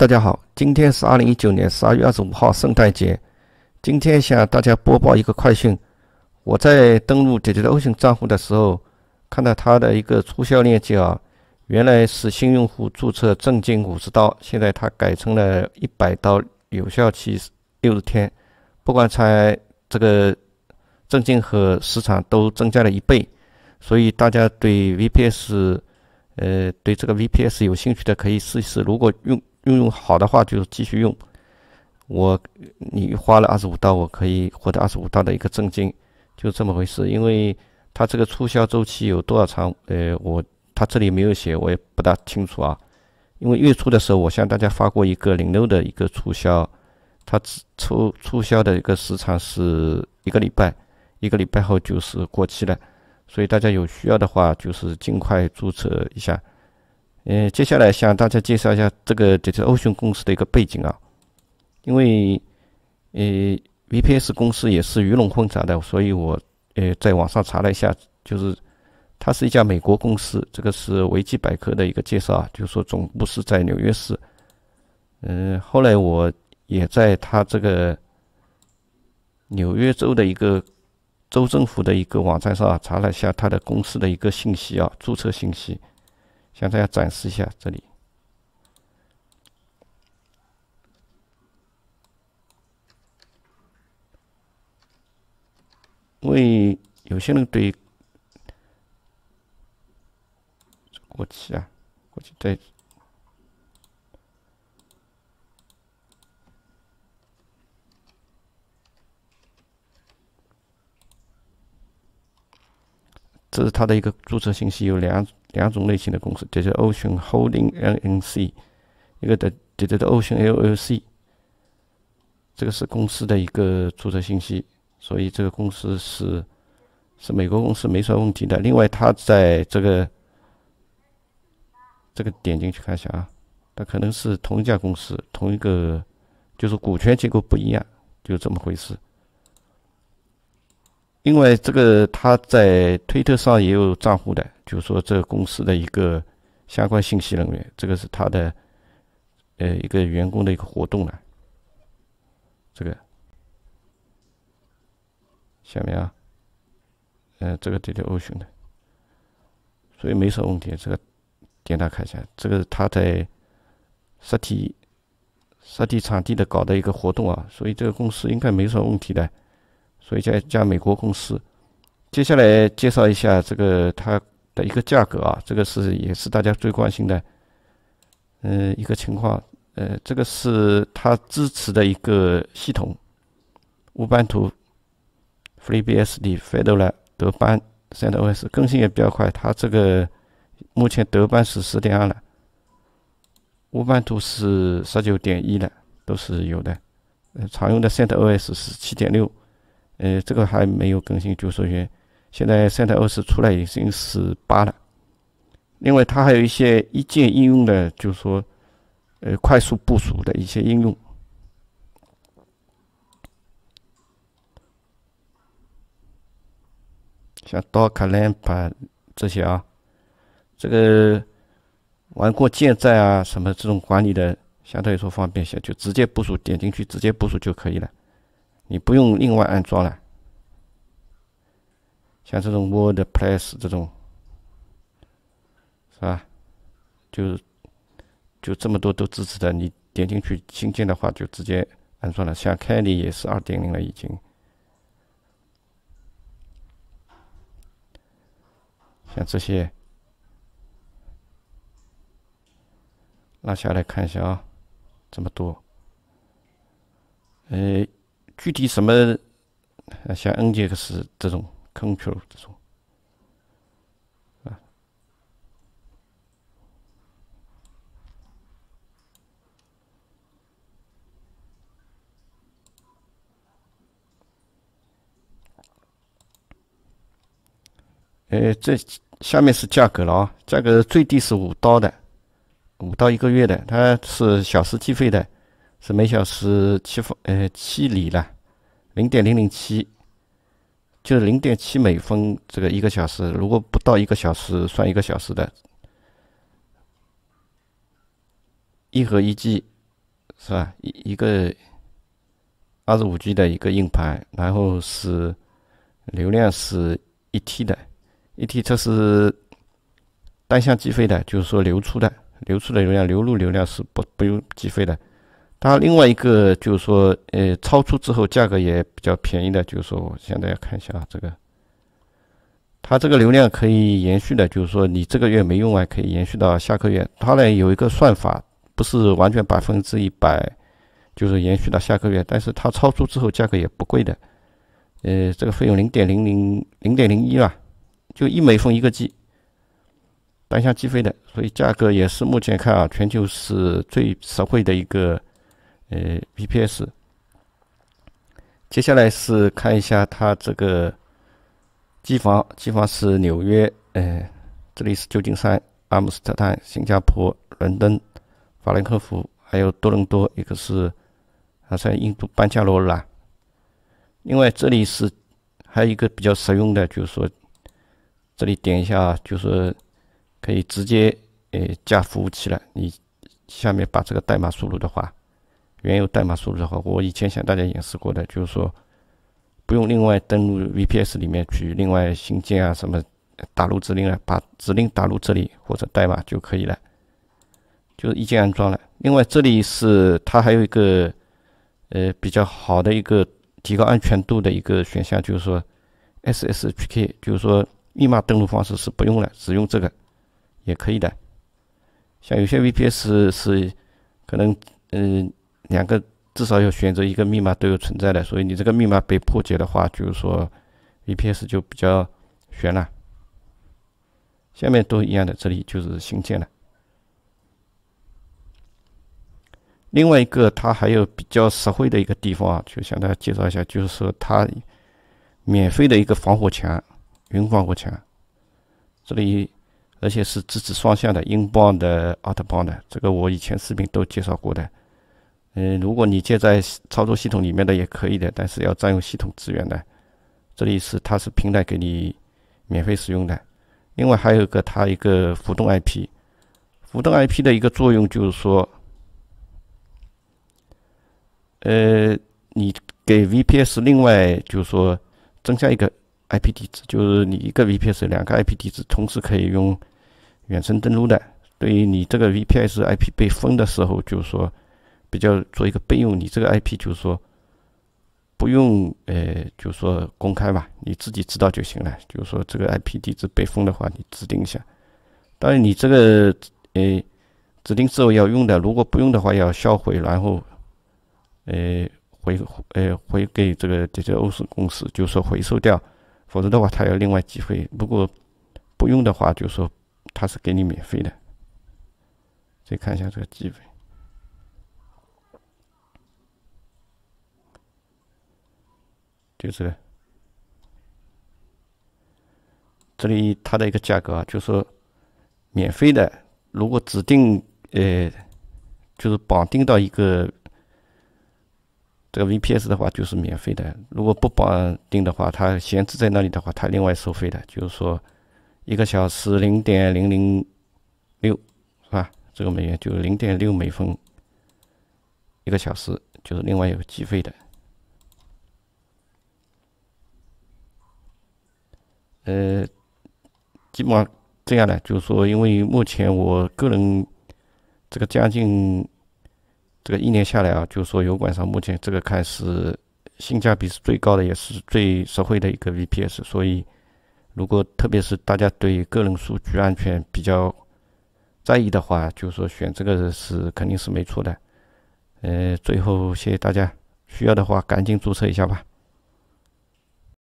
大家好，今天是二零一九年十二月二十五号，圣诞节。今天向大家播报一个快讯。我在登录滴滴的微信账户的时候，看到它的一个促销链接啊，原来是新用户注册赠金五十刀，现在它改成了一百刀，有效期六十天。不管才这个赠金和时长都增加了一倍，所以大家对 VPS，呃，对这个 VPS 有兴趣的可以试一试。如果用用用好的话就继续用，我你花了二十五刀，我可以获得二十五刀的一个赠金，就这么回事。因为它这个促销周期有多少长？呃，我它这里没有写，我也不大清楚啊。因为月初的时候，我向大家发过一个零六的一个促销，它促促销的一个时长是一个礼拜，一个礼拜后就是过期了，所以大家有需要的话，就是尽快注册一下。呃，接下来向大家介绍一下这个，就是欧 n 公司的一个背景啊。因为，呃，VPS 公司也是鱼龙混杂的，所以我呃在网上查了一下，就是它是一家美国公司。这个是维基百科的一个介绍啊，就是说总部是在纽约市。嗯，后来我也在它这个纽约州的一个州政府的一个网站上啊查了一下它的公司的一个信息啊，注册信息。向大家展示一下这里。因为有些人对，国旗啊，国旗在。这是他的一个注册信息，有两种。两种类型的公司，这 l Ocean Holding LLC，一个的，这 a l Ocean LLC。这个是公司的一个注册信息，所以这个公司是是美国公司，没啥问题的。另外，它在这个这个点进去看一下啊，它可能是同一家公司，同一个就是股权结构不一样，就这么回事。因为这个他在推特上也有账户的，就是说这个公司的一个相关信息人员，这个是他的呃一个员工的一个活动了。这个下面啊，嗯，这个对条欧讯的，所以没什么问题。这个点打开一下，这个他在实体实体场地的搞的一个活动啊，所以这个公司应该没什么问题的。所以，一家美国公司。接下来介绍一下这个它的一个价格啊，这个是也是大家最关心的，嗯，一个情况。呃，这个是它支持的一个系统，Ubuntu、FreeBSD、Fedora、德班、CentOS，更新也比较快。它这个目前德班是10.2了，Ubuntu 是19.1了，都是有的。呃，常用的 CentOS 是7.6。呃，这个还没有更新，就首说，现在三台二十出来已经是八了。另外，它还有一些一键应用的，就说，呃，快速部署的一些应用，像 Docker Lamp 这些啊，这个玩过舰载啊什么这种管理的，相对来说方便些，就直接部署，点进去直接部署就可以了。你不用另外安装了，像这种 Word Press 这种，是吧？就就这么多都支持的。你点进去新建的话，就直接安装了。像 k a n y 也是二点零了，已经。像这些拉下来看一下啊，这么多哎。具体什么？像 n g x 这种，Control 这种。呃，这下面是价格了啊，价格最低是五刀的，五刀一个月的，它是小时计费的。是每小时七分，呃，七厘了，零点零零七，就是零点七每分。这个一个小时，如果不到一个小时，算一个小时的。一盒一 G，是吧？一一个二十五 G 的一个硬盘，然后是流量是一 T 的，一 T 这是单向计费的，就是说流出的，流出的流量，流入流量是不不用计费的。它另外一个就是说，呃，超出之后价格也比较便宜的，就是说，我现在要看一下啊，这个，它这个流量可以延续的，就是说，你这个月没用完可以延续到下个月。它呢有一个算法，不是完全百分之一百，就是延续到下个月。但是它超出之后价格也不贵的，呃，这个费用零点零零零点零一啦，就一美分一个 G，单向计费的，所以价格也是目前看啊，全球是最实惠的一个。呃 b P S，接下来是看一下它这个机房，机房是纽约，呃，这里是旧金山、阿姆斯特丹、新加坡、伦敦、法兰克福，还有多伦多，一个是啊，在印度班加罗尔。另外这里是还有一个比较实用的，就是说这里点一下，就是可以直接呃加服务器了。你下面把这个代码输入的话。原有代码输入的话，我以前向大家演示过的，就是说不用另外登录 VPS 里面去另外新建啊什么打入指令了，把指令打入这里或者代码就可以了，就是一键安装了。另外这里是它还有一个呃比较好的一个提高安全度的一个选项，就是说 SSHK，就是说密码登录方式是不用了，只用这个也可以的。像有些 VPS 是可能嗯。两个至少要选择一个密码都有存在的，所以你这个密码被破解的话，就是说 v P S 就比较悬了。下面都一样的，这里就是新建了。另外一个，它还有比较实惠的一个地方啊，就向大家介绍一下，就是说它免费的一个防火墙，云防火墙，这里而且是支持双向的，Inbound 的 Outbound 的，这个我以前视频都介绍过的。嗯，如果你建在操作系统里面的也可以的，但是要占用系统资源的。这里是它是平台给你免费使用的。另外还有个它一个浮动 IP，浮动 IP 的一个作用就是说，呃，你给 VPS 另外就是说增加一个 IP 地址，就是你一个 VPS 两个 IP 地址同时可以用远程登录的。对于你这个 VPS IP 被封的时候，就是说。比较做一个备用，你这个 IP 就是说不用，呃，就是说公开嘛，你自己知道就行了。就是说这个 IP 地址被封的话，你指定一下。当然你这个，呃，指定之后要用的，如果不用的话，要销毁，然后，呃，回，呃，回给这个这些欧司公司，就是说回收掉。否则的话，他要另外计费。如果不用的话，就是说他是给你免费的。再看一下这个机会。就是，这里它的一个价格啊，就说免费的，如果指定呃，就是绑定到一个这个 VPS 的话，就是免费的；如果不绑定的话，它闲置在那里的话，它另外收费的。就是说，一个小时零点零零六，是吧？这个美元就零点六美分，一个小时就是另外有计费的。呃，基本上这样的，就是说，因为目前我个人这个将近这个一年下来啊，就是说，油管上目前这个看是性价比是最高的，也是最实惠的一个 VPS。所以，如果特别是大家对个人数据安全比较在意的话，就是说选这个是肯定是没错的。呃，最后谢谢大家，需要的话赶紧注册一下吧。